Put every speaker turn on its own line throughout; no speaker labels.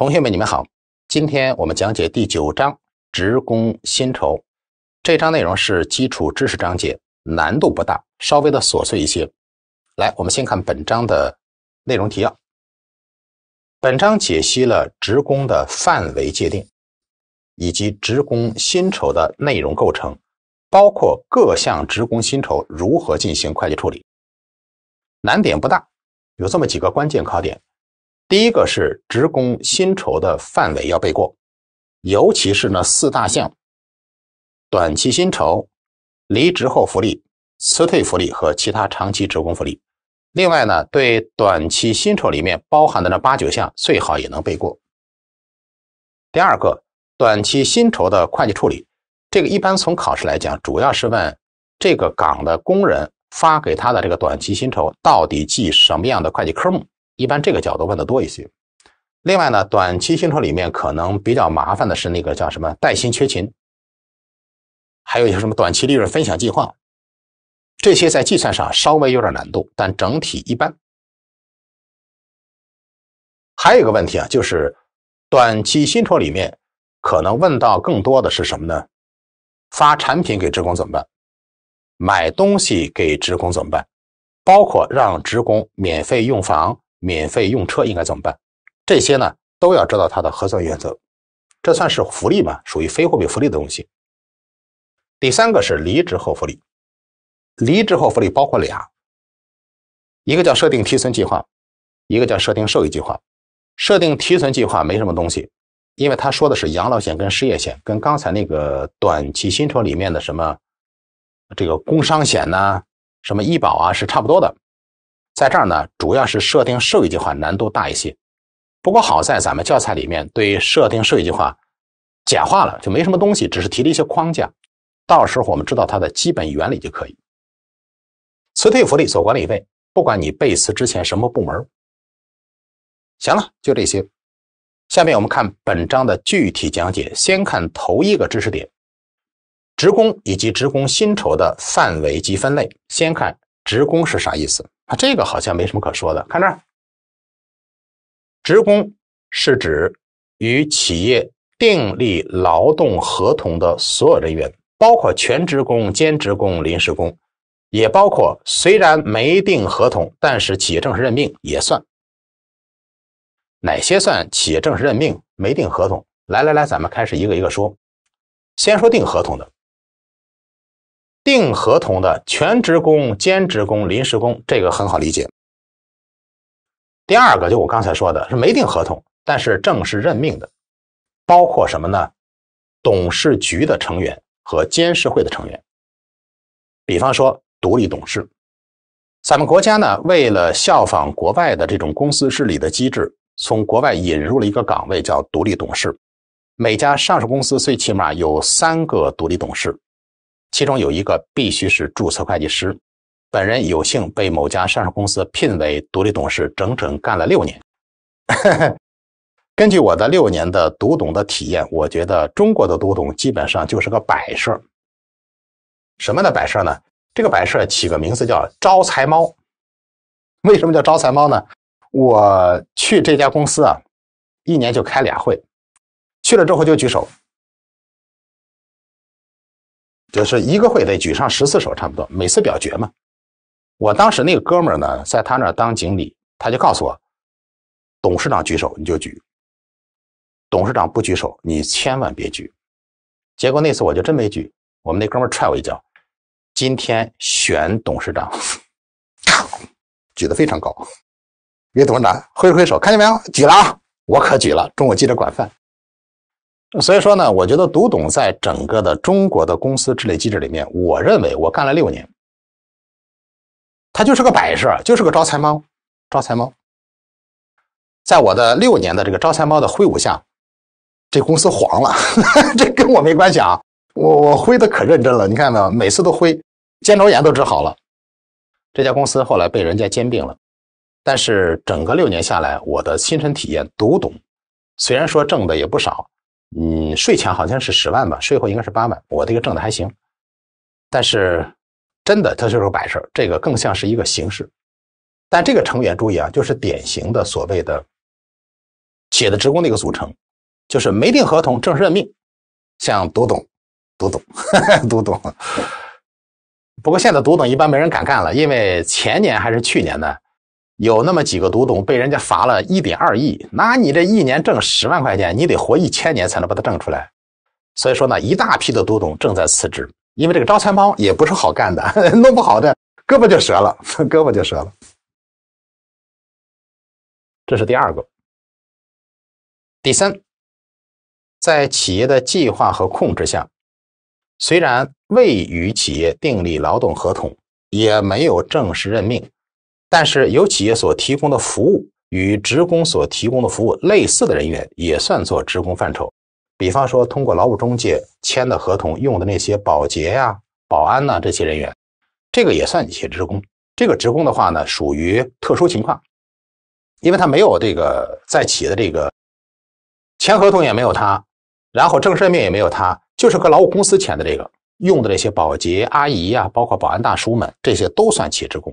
同学们，你们好。今天我们讲解第九章
职工薪酬。这章内容是基础知识章节，难度不大，稍微的琐碎一些。来，我们先看本章的内容提要。本章解析了职工的范围界定，以及职工薪酬的内容构成，包括各项职工薪酬如何进行会计处理。难点不大，有这么几个关键考点。第一个是职工薪酬的范围要背过，尤其是那四大项：短期薪酬、离职后福利、辞退福利和其他长期职工福利。另外呢，对短期薪酬里面包含的那八九项最好也能背过。第二个，短期薪酬的会计处理，这个一般从考试来讲，主要是问这个岗的工人发给他的这个短期薪酬到底记什么样的会计科目。一般这个角度问的多一些。另外呢，短期薪酬里面可能比较麻烦的是那个叫什么带薪缺勤，还有一些什么短期利润分享计划，这
些在计算上稍微有点难度，但整体一般。
还有一个问题啊，就是短期薪酬里面可能问到更多的是什么呢？发产品给职工怎么办？买东西给职工怎么办？包括让职工免费用房？免费用车应该怎么办？这些呢都要知道它的核算原则。这算是福利嘛？属于非货币福利的东西。第三个是离职后福利，离职后福利包括俩，一个叫设定提存计划，一个叫设定受益计划。设定提存计划没什么东西，因为他说的是养老险跟失业险，跟刚才那个短期薪酬里面的什么这个工伤险呐，什么医保啊是差不多的。在这儿呢，主要是设定受益计划难度大一些，不过好在咱们教材里面对设定受益计划简化了，就没什么东西，只是提了一些框架，到时候我们知道它的基本原理就可以。辞退福利、所管理费，不管你被辞之前什么部门。行了，就这些。下面我们看本章的具体讲解，先看头一个知识点：职工以及职工薪酬的范围及分类。先看职工是啥意思？啊，这个好像没什么可说的。看这儿，职工是指与企业订立劳动合同的所有人员，包括全职工、兼职工、临时工，也包括虽然没订合同，但是企业正式任命也算。哪些算企业正式任命？没订合同。来来来，咱们开始一个一个说。
先说订合同的。定合同的全职
工、兼职工、临时工，这个很好理解。第二个，就我刚才说的是没订合同，但是正式任命的，包括什么呢？董事局的成员和监事会的成员，比方说独立董事。咱们国家呢，为了效仿国外的这种公司治理的机制，从国外引入了一个岗位叫独立董事。每家上市公司最起码有三个独立董事。其中有一个必须是注册会计师，本人有幸被某家上市公司聘为独立董事，整整干了六年。根据我的六年的读懂的体验，我觉得中国的读懂基本上就是个摆设。什么的摆设呢？这个摆设起个名字叫“招财猫”。为什么叫招财猫呢？我去这家公司啊，一年就开俩会，去了之后就举手。
就是一个会得举上十次手差不多，每次表决嘛。
我当时那个哥们儿呢，在他那儿当经理，他就告诉我，董事长举手你就举，董事长不举手你千万别举。结果那次我就真没举，我们那哥们儿踹我一脚。今天选董事长，举得非常高，别董事长挥挥手，看见没有？举了啊，我可举了，中午记得管饭。所以说呢，我觉得读懂在整个的中国的公司治理机制里面，我认为我干了六年，它就是个摆设，就是个招财猫，招财猫。在我的六年的这个招财猫的挥舞下，这公司黄了，这跟我没关系啊！我我挥的可认真了，你看到没有？每次都挥，肩周炎都治好了。这家公司后来被人家兼并了，但是整个六年下来，我的亲身体验，读懂虽然说挣的也不少。嗯，税前好像是十万吧，税后应该是八万。我这个挣的还行，但是真的它就是个摆设，这个更像是一个形式。但这个成员注意啊，就是典型的所谓的企业的职工的一个组成，就是没定合同正式任命，像独董、独董、独董。不过现在独董一般没人敢干了，因为前年还是去年呢。有那么几个独董被人家罚了一点二亿，那你这一年挣十万块钱，你得活一千年才能把它挣出来。所以说呢，一大批的独董正在辞职，因为这个招财猫也不是好干的，弄不好的胳膊就折了，胳膊就折了。这是第二
个。第三，在企业的计划和
控制下，虽然未与企业订立劳动合同，也没有正式任命。但是，有企业所提供的服务与职工所提供的服务类似的人员，也算作职工范畴。比方说，通过劳务中介签的合同用的那些保洁呀、保安呐这些人员，这个也算企业职工。这个职工的话呢，属于特殊情况，因为他没有这个在企业的这个签合同也没有他，然后正式任命也没有他，就是和劳务公司签的这个用的那些保洁阿姨呀，包括保安大叔们，这些都算企业职工。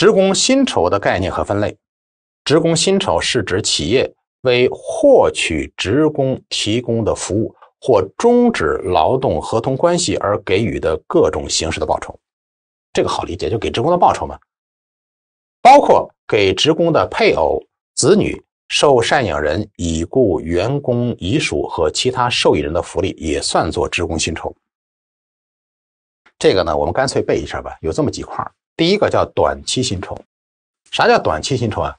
职工薪酬的概念和分类，职工薪酬是指企业为获取职工提供的服务或终止劳动合同关系而给予的各种形式的报酬。这个好理解，就给职工的报酬嘛，包括给职工的配偶、子女、受赡养人、已故员工遗属和其他受益人的福利，也算作职工薪酬。这个呢，我们干脆背一下吧，有这么几块。第一个叫短期薪酬，啥叫短期薪酬啊？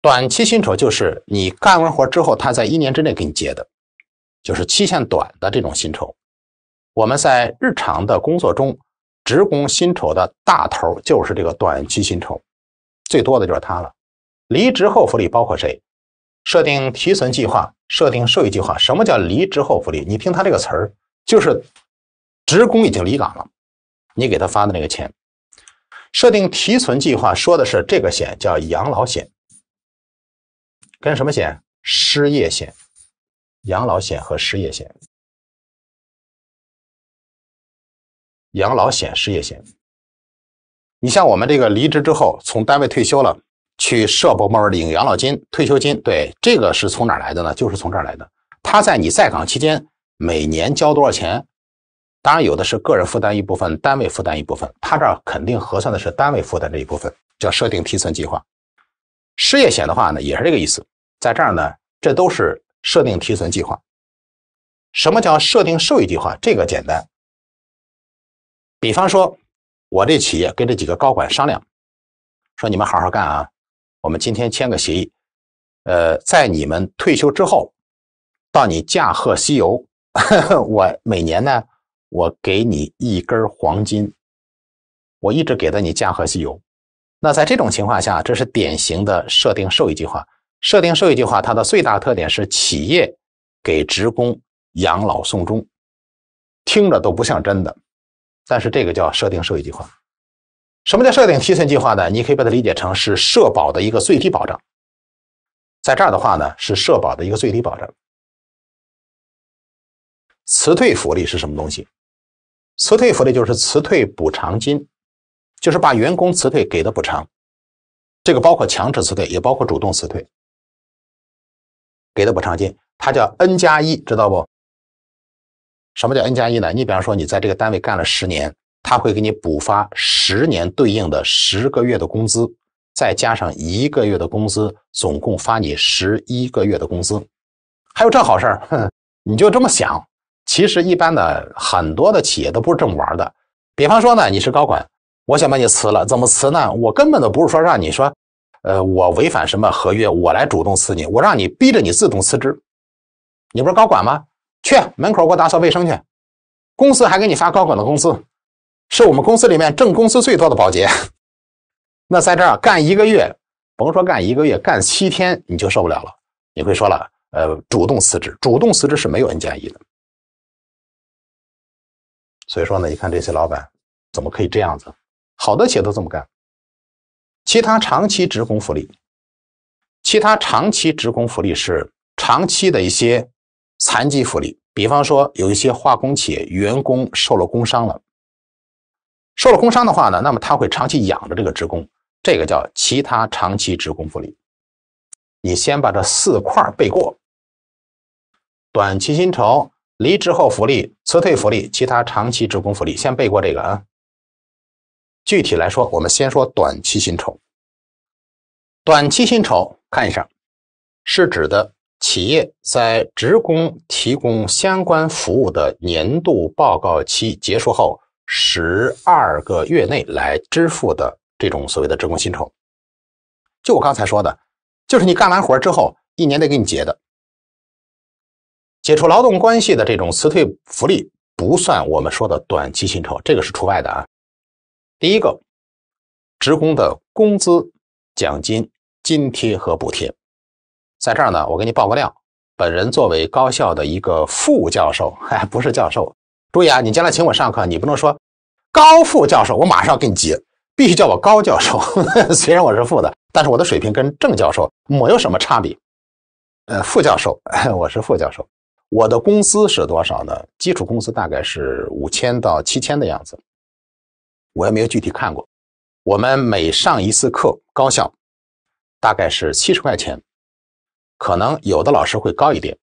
短期薪酬就是你干完活之后，他在一年之内给你结的，就是期限短的这种薪酬。我们在日常的工作中，职工薪酬的大头就是这个短期薪酬，最多的就是它了。离职后福利包括谁？设定提存计划、设定受益计划。什么叫离职后福利？你听他这个词儿，就是职工已经离岗了，你给他发的那个钱。设定提存计划说的是这个险叫养老险，跟什么险？失业险、养老险和失业险、
养老险、失业险。
你像我们这个离职之后，从单位退休了，去社保部门领养老金、退休金，对，这个是从哪来的呢？就是从这儿来的。他在你在岗期间每年交多少钱？当然，有的是个人负担一部分，单位负担一部分。他这儿肯定核算的是单位负担这一部分，叫设定提存计划。失业险的话呢，也是这个意思。在这儿呢，这都是设定提存计划。
什么叫设定受益计划？这个简单。比方说，
我这企业跟这几个高管商量，说：“你们好好干啊，我们今天签个协议。呃，在你们退休之后，到你驾鹤西游，我每年呢。”我给你一根黄金，我一直给到你价和西游。那在这种情况下，这是典型的设定受益计划。设定受益计划它的最大特点是企业给职工养老送终，听着都不像真的，但是这个叫设定受益计划。什么叫设定提存计划呢？你可以把它理解成是社保的一个最低保障。
在这儿的话呢，是社保的一个最低保障。
辞退福利是什么东西？辞退福利就是辞退补偿金，就是把员工辞退给的补偿，这个包括强制辞退，也包括主动
辞退，给的补偿金，它叫 N 加一，知道不？
什么叫 N 加一呢？你比方说你在这个单位干了十年，他会给你补发十年对应的十个月的工资，再加上一个月的工资，总共发你十一个月的工资，还有这好事儿，你就这么想。其实一般的很多的企业都不是这么玩的。比方说呢，你是高管，我想把你辞了，怎么辞呢？我根本都不是说让你说，呃，我违反什么合约，我来主动辞你，我让你逼着你自动辞职。你不是高管吗？去门口给我打扫卫生去，公司还给你发高管的工资，是我们公司里面挣工资最多的保洁。那在这儿干一个月，甭说干一个月，干七天你就受不了了。你会说了，呃，主动辞职，主动辞职是没有 N 加一的。所以说呢，你看这些老板怎么可以这样子？好多企业都这么干。其他长期职工福利，其他长期职工福利是长期的一些残疾福利，比方说有一些化工企业员工受了工伤了，受了工伤的话呢，那么他会长期养着这个职工，这个叫其他长期职工福利。你先把这四块背过，短期薪酬。离职后福利、辞退福利、其他长期职工福利，先背过这个啊。具体来说，我们先说短期薪酬。短期薪酬看一下，是指的企业在职工提供相关服务的年度报告期结束后十二个月内来支付的这种所谓的职工薪酬。就我刚才说的，就是你干完活之后，一年内给你结的。解除劳动关系的这种辞退福利不算我们说的短期薪酬，这个是除外的啊。第一个，职工的工资、奖金、津贴和补贴，在这儿呢，我给你报个料。本人作为高校的一个副教授，哎，不是教授。注意啊，你将来请我上课，你不能说高副教授，我马上给你急，必须叫我高教授。虽然我是副的，但是我的水平跟正教授没有什么差别。呃，副教授，我是副教授。我的工资是多少呢？基础工资大概是五千到七千的样子，我也没有具体看过。我们每上一次课，高校大概是七十块钱，可能有的老师会高一点。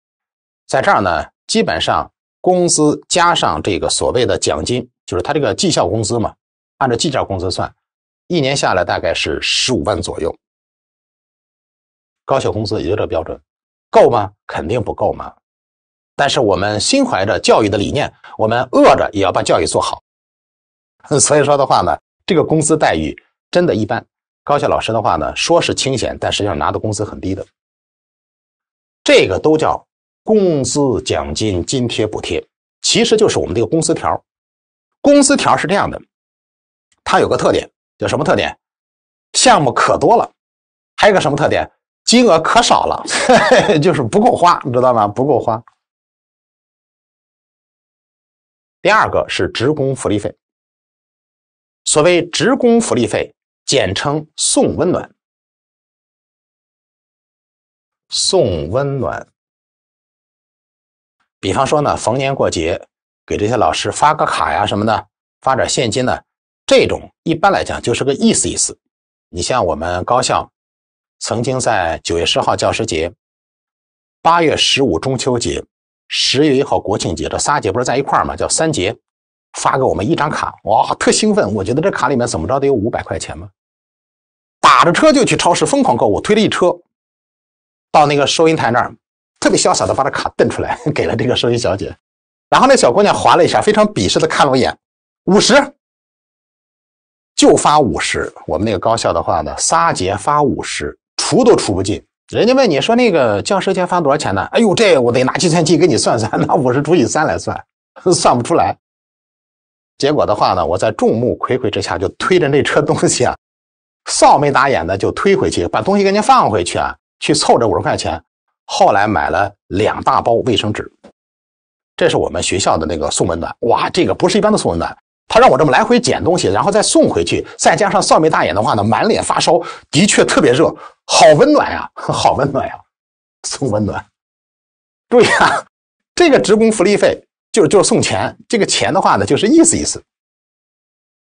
在这儿呢，基本上工资加上这个所谓的奖金，就是他这个绩效工资嘛。按照绩效工资算，一年下来大概是十五万左右。高校工资也就这标准，够吗？肯定不够嘛。但是我们心怀着教育的理念，我们饿着也要把教育做好。所以说的话呢，这个工资待遇真的一般。高校老师的话呢，说是清闲，但实际上拿的工资很低的。这个都叫工资、奖金、津贴、
补贴，其实就是我们这个工资条。工资条是这样的，
它有个特点，叫什么特点？项目可多了，还有个什么特点？金额可少了，就是不够花，你知道吗？不够花。
第二个是职工福利费。所谓职工福利费，简称“送温暖”，送温暖。比方说呢，逢
年过节给这些老师发个卡呀什么的，发点现金呢，这种一般来讲就是个意思意思。你像我们高校曾经在九月十号教师节、八月十五中秋节。十月一号国庆节，这仨节不是在一块儿叫三节，发给我们一张卡，哇，特兴奋。我觉得这卡里面怎么着得有五百块钱吧，打着车就去超市疯狂购物，推了一车，到那个收银台那儿，特别潇洒的把这卡瞪出来，给了这个收银小姐。然后那小姑娘划了一下，非常鄙视的看了我一眼，五十，就发五十。我们那个高校的话呢，仨节发五十，出都出不进。人家问你说那个教师钱发多少钱呢？哎呦，这我得拿计算器给你算算，拿 五十除以三来算，算不出来。结果的话呢，我在众目睽睽之下就推着那车东西啊，扫眉打眼的就推回去，把东西给您放回去啊，去凑这五十块钱。后来买了两大包卫生纸，这是我们学校的那个送温暖。哇，这个不是一般的送温暖，他让我这么来回捡东西，然后再送回去，再加上扫眉大眼的话呢，满脸发烧，的确特别热。好温暖呀，好温暖呀，送温暖。注意啊，这个职工福利费就就是送钱，这个钱的话呢，就是意思意思。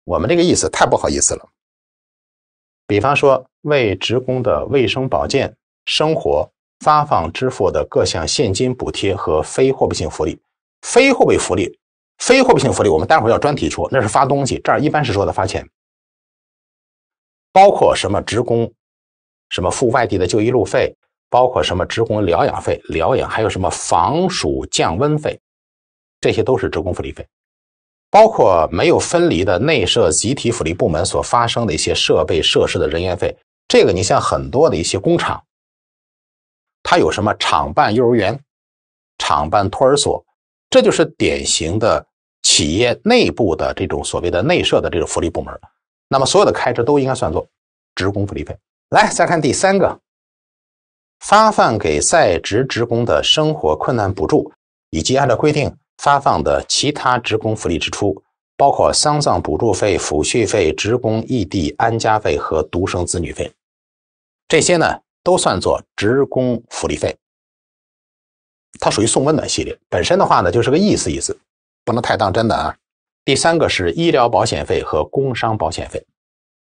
我们这个意思太不好意思了。比方说，为职工的卫生保健、生活发放支付的各项现金补贴和非货币性福利，非货币福利、非货币性福利，我们待会儿要专题说，那是发东西。这儿一般是说的发钱，包括什么职工。什么付外地的就医路费，包括什么职工疗养费、疗养，还有什么防暑降温费，这些都是职工福利费，包括没有分离的内设集体福利部门所发生的一些设备设施的人员费。这个你像很多的一些工厂，它有什么厂办幼儿园、厂办托儿所，这就是典型的企业内部的这种所谓的内设的这种福利部门。那么所有的开支都应该算作职工福利费。来，再看第三个，发放给在职职工的生活困难补助，以及按照规定发放的其他职工福利支出，包括丧葬补助费、抚恤费、职工异地安家费和独生子女费，这些呢都算作职工福利费。它属于送温暖系列，本身的话呢就是个意思意思，不能太当真的啊。第三个是医疗保险费和工伤保险费，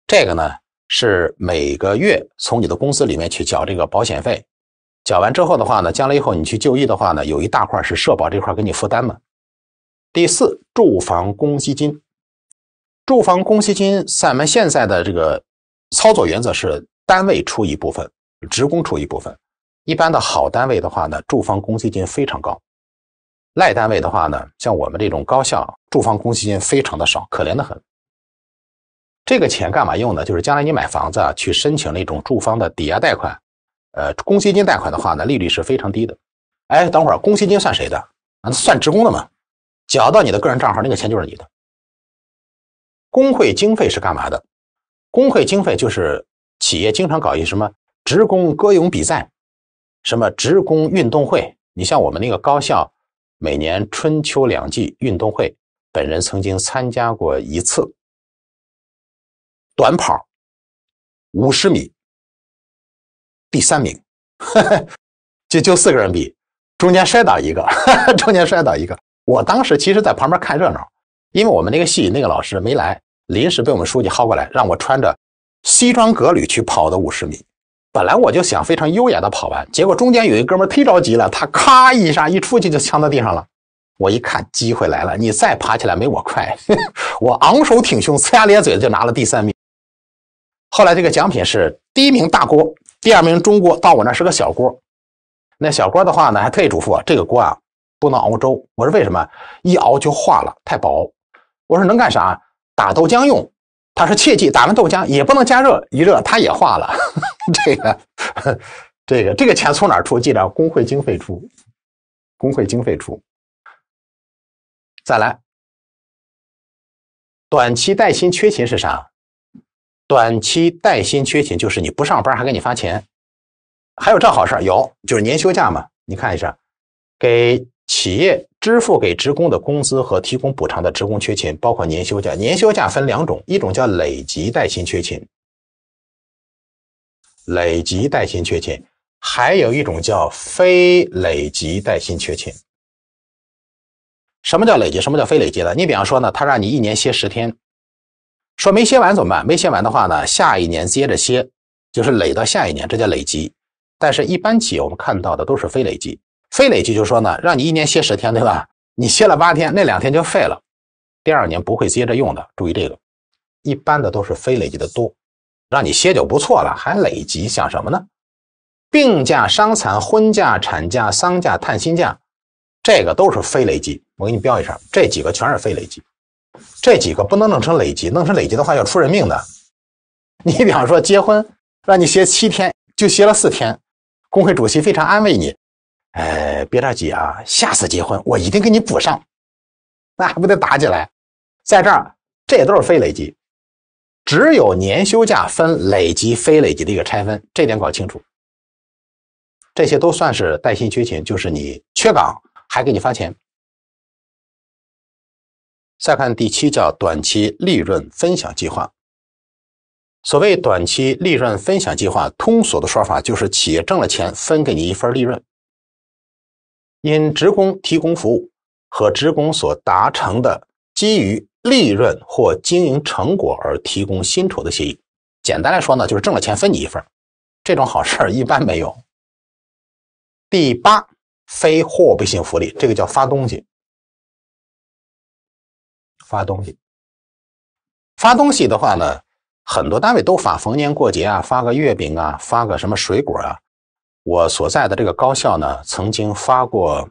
这个呢。是每个月从你的工资里面去缴这个保险费，缴完之后的话呢，将来以后你去就医的话呢，有一大块是社保这块给你负担嘛。第四，住房公积金，住房公积金咱们现在的这个操作原则是单位出一部分，职工出一部分。一般的好单位的话呢，住房公积金非常高；赖单位的话呢，像我们这种高校，住房公积金非常的少，可怜的很。这个钱干嘛用呢？就是将来你买房子啊，去申请那种住房的抵押贷款，呃，公积金贷款的话呢，利率是非常低的。哎，等会儿，公积金算谁的？啊，算职工的嘛，缴到你的个人账号，那个钱就是你的。工会经费是干嘛的？工会经费就是企业经常搞一什么职工歌咏比赛，什么职工运动会。你像我们那个高校，每年春秋两季运动会，本人曾经参加过一次。
短跑五十米，第三名，
就就四个人比，中间摔倒一个，中间摔倒一个。我当时其实，在旁边看热闹，因为我们那个系那个老师没来，临时被我们书记薅过来，让我穿着西装革履去跑的五十米。本来我就想非常优雅的跑完，结果中间有一哥们忒着急了，他咔一下一出去就呛到地上了。我一看机会来了，你再爬起来没我快，我昂首挺胸，呲牙咧嘴的就拿了第三名。后来这个奖品是第一名大锅，第二名中锅，到我那是个小锅。那小锅的话呢，还特意嘱咐我这个锅啊不能熬粥。我说为什么？一熬就化了，太薄。我说能干啥？打豆浆用。他说切记，打完豆浆也不能加热，一热它也化了。这个，这个，这个钱从哪出？记得工会经费出，工会经费出。
再来，短期带薪缺勤是啥？
短期带薪缺勤就是你不上班还给你发钱，还有这好事儿有，就是年休假嘛。你看一下，给企业支付给职工的工资和提供补偿的职工缺勤，包括年休假。年休假分两种，一种叫累积带薪缺勤，累积带薪缺勤，还有一种叫非累积带薪缺勤。什么叫累积？什么叫非累积的？你比方说呢，他让你一年歇十天。说没歇完怎么办？没歇完的话呢，下一年接着歇，就是累到下一年，这叫累积。但是，一般企业我们看到的都是非累积。非累积就是说呢，让你一年歇十天，对吧？你歇了八天，那两天就废了，第二年不会接着用的。注意这个，一般的都是非累积的多。让你歇就不错了，还累积，想什么呢？病假、伤残、婚假、产假、丧假、探亲假，这个都是非累积。我给你标一下，这几个全是非累积。这几个不能弄成累积，弄成累积的话要出人命的。你比方说结婚，让你歇七天，就歇了四天，工会主席非常安慰你，哎，别着急啊，下次结婚我一定给你补上，那还不得打起来？在这儿，这也都是非累积，只有年休假分累积、非累积的一个拆分，这点搞清楚。这些都算是带薪缺勤，就是你缺岗还给你发钱。再看第七，叫短期利润分享计划。所谓短期利润分享计划，通俗的说法就是企业挣了钱分给你一份利润，因职工提供服务和职工所达成的基于利润或经营成果而提供薪酬的协议。简单来说呢，就是挣了钱分你一份。这种好事儿一般没有。第八，非货币性福利，这个叫发东西。
发东西，发东西的话
呢，很多单位都发，逢年过节啊，发个月饼啊，发个什么水果啊。我所在的这个高校呢，曾经发过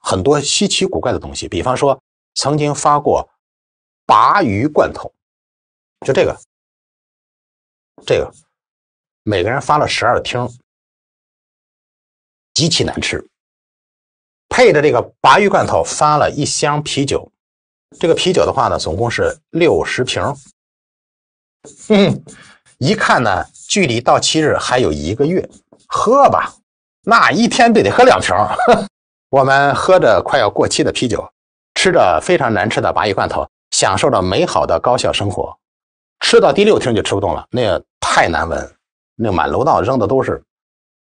很多稀奇古怪的东西，比方说，曾经发过鲅鱼罐头，就这
个，这个，每个人发了十二听，极其难吃，配着这个鲅鱼罐头发了
一箱啤酒。这个啤酒的话呢，总共是六十瓶哼，一看呢，距离到期日还有一个月，喝吧，那一天就得喝两瓶 我们喝着快要过期的啤酒，吃着非常难吃的八一罐头，享受着美好的高校生活。吃到第六天就吃不动了，那太难闻，那满楼道扔的都是。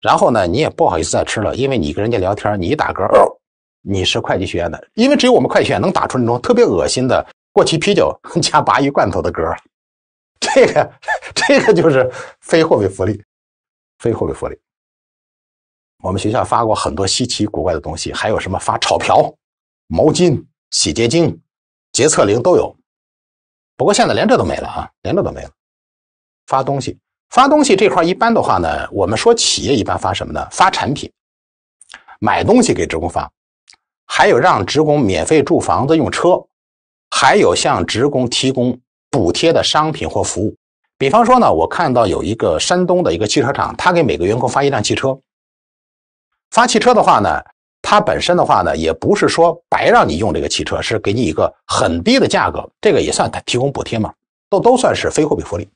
然后呢，你也不好意思再吃了，因为你跟人家聊天，你一打嗝。你是会计学院的，因为只有我们会计学院能打出那种特别恶心的过期啤酒 加鲅鱼罐头的歌这个，这个就是非货币福利，非货币福利。我们学校发过很多稀奇古怪的东西，还有什么发炒瓢、毛巾、洗洁精、洁厕灵都有。不过现在连这都没了啊，连这都没了。发东西，发东西这块一般的话呢，我们说企业一般发什么呢？发产品，买东西给职工发。还有让职工免费住房子用车，还有向职工提供补贴的商品或服务，比方说呢，我看到有一个山东的一个汽车厂，他给每个员工发一辆汽车。发汽车的话呢，它本身的话呢，也不是说白让你用这个汽车，是给你一个很低的价格，这个也算它提供补贴嘛，都都算是非货币福利。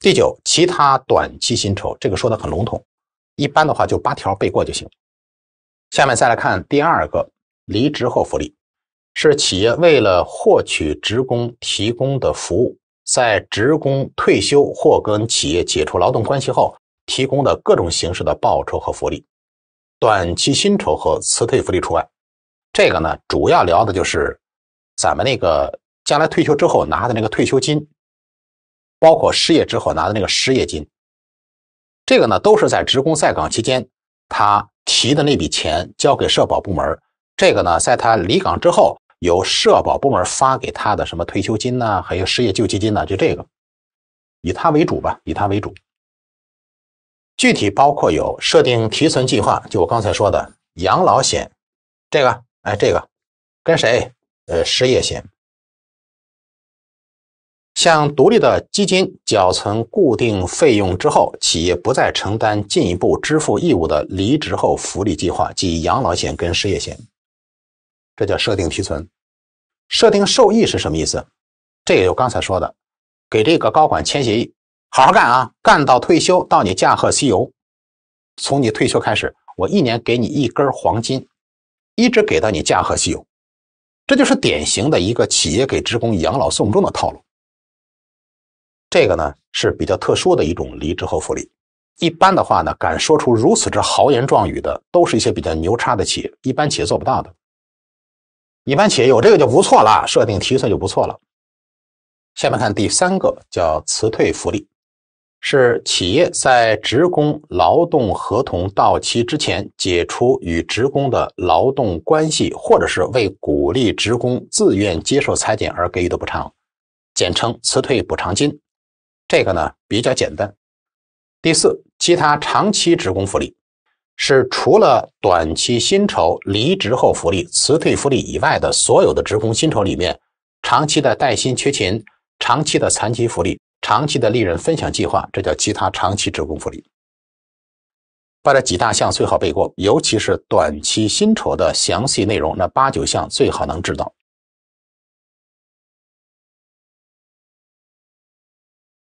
第九，其他短期薪酬，这个说的很笼统，一般的话就八条背过就行。下面再来看第二个。离职后福利是企业为了获取职工提供的服务，在职工退休或跟企业解除劳动关系后提供的各种形式的报酬和福利，短期薪酬和辞退福利除外。这个呢，主要聊的就是咱们那个将来退休之后拿的那个退休金，包括失业之后拿的那个失业金。这个呢，都是在职工在岗期间他提的那笔钱交给社保部门。这个呢，在他离岗之后，由社保部门发给他的什么退休金呢？还有失业救济金呢？就这个，以他为主吧，以他为主。具体包括有设定提存计划，就我刚才说的养老险，这个，哎，这个跟谁？呃，失业险，向独立的基金缴存固定费用之后，企业不再承担进一步支付义务的离职后福利计划及养老险跟失业险。这叫设定提存，设定受益是什么意思？这也就刚才说的，给这个高管签协议，好好干啊，干到退休，到你驾鹤西游，从你退休开始，我一年给你一根黄金，一直给到你驾鹤西游，这就是典型的一个企业给职工养老送终的套路。这个呢是比较特殊的一种离职后福利。一般的话呢，敢说出如此之豪言壮语的，都是一些比较牛叉的企业，一般企业做不到的。一般企业有这个就不错了，设定提成就不错了。下面看第三个，叫辞退福利，是企业在职工劳动合同到期之前解除与职工的劳动关系，或者是为鼓励职工自愿接受裁减而给予的补偿，简称辞退补偿金。这个呢比较简单。第四，其他长期职工福利。是除了短期薪酬、离职后福利、辞退福利以外的所有的职工薪酬里面，长期的带薪缺勤、长期的残疾福利、长期的利润分享计划，这叫其他长期职工福利。把这几大项最好背过，尤其是短期薪酬的详细内容，那八九项最好能
知道。